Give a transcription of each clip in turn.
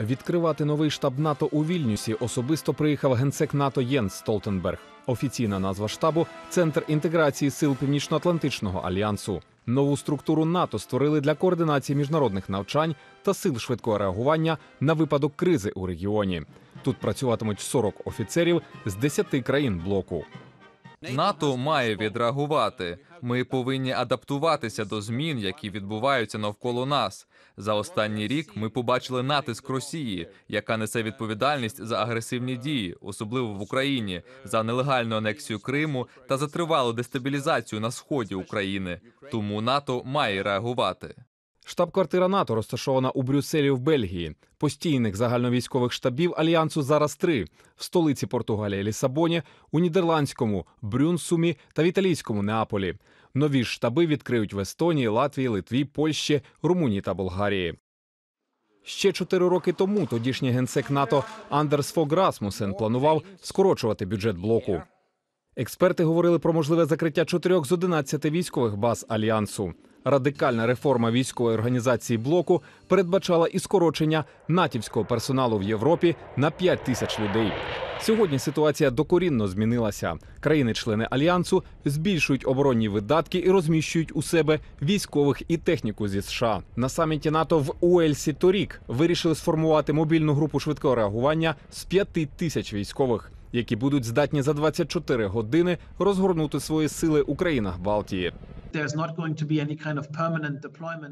Відкривати новий штаб НАТО у Вільнюсі особисто приїхав генсек НАТО Єнс Столтенберг. Офіційна назва штабу Центр інтеграції сил Північноатлантичного альянсу. Нову структуру НАТО створили для координації міжнародних навчань та сил швидкого реагування на випадок кризи у регіоні. Тут працюватимуть 40 офіцерів з 10 країн блоку. НАТО має відреагувати. Ми повинні адаптуватися до змін, які відбуваються навколо нас. За останній рік ми побачили натиск Росії, яка несе відповідальність за агресивні дії, особливо в Україні, за нелегальну анексію Криму та за тривалу дестабілізацію на сході України. Тому НАТО має реагувати. Штаб-квартира НАТО розташована у Брюсселі в Бельгії. Постійних загальновійськових штабів альянсу зараз три в столиці Португалії Лісабоні, у Нідерландському, Брюнсумі та в Італійському Неаполі. Нові штаби відкриють в Естонії, Латвії, Литві, Польщі, Румунії та Болгарії. Ще чотири роки тому тодішній генсек НАТО Андерс Фог Расмусен планував скорочувати бюджет блоку. Експерти говорили про можливе закриття чотирьох з одинадцяти військових баз альянсу. Радикальна реформа військової організації блоку передбачала і скорочення натівського персоналу в Європі на 5 тисяч людей. Сьогодні ситуація докорінно змінилася. Країни-члени альянсу збільшують оборонні видатки і розміщують у себе військових і техніку зі США. На саміті НАТО в Уельсі торік вирішили сформувати мобільну групу швидкого реагування з 5 тисяч військових. Які будуть здатні за 24 години розгорнути свої сили у країнах Балтії.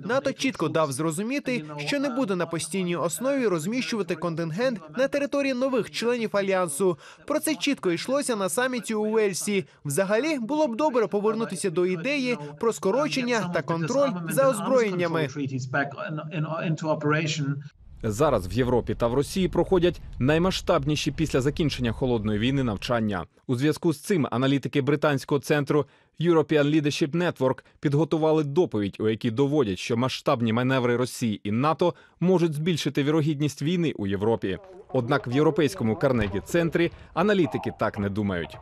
НАТО чітко дав зрозуміти, що не буде на постійній основі розміщувати контингент на території нових членів альянсу. Про це чітко йшлося на саміті у Уельсі. Взагалі було б добре повернутися до ідеї про скорочення та контроль за озброєннями. Зараз в Європі та в Росії проходять наймасштабніші після закінчення холодної війни навчання. У зв'язку з цим аналітики британського центру European Leadership Network підготували доповідь, у якій доводять, що масштабні маневри Росії і НАТО можуть збільшити вірогідність війни у Європі. Однак в європейському карнегі центрі аналітики так не думають.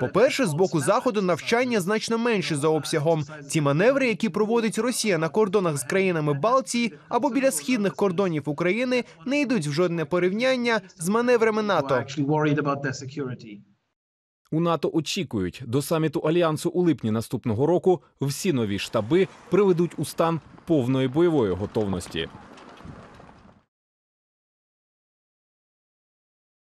По перше, з боку заходу навчання значно менше за обсягом. Ці маневри, які проводить Росія на кордонах з країнами Балтії або біля східних кордонів України, не йдуть в жодне порівняння з маневрами НАТО. У НАТО очікують до саміту альянсу у липні наступного року всі нові штаби приведуть у стан повної бойової готовності.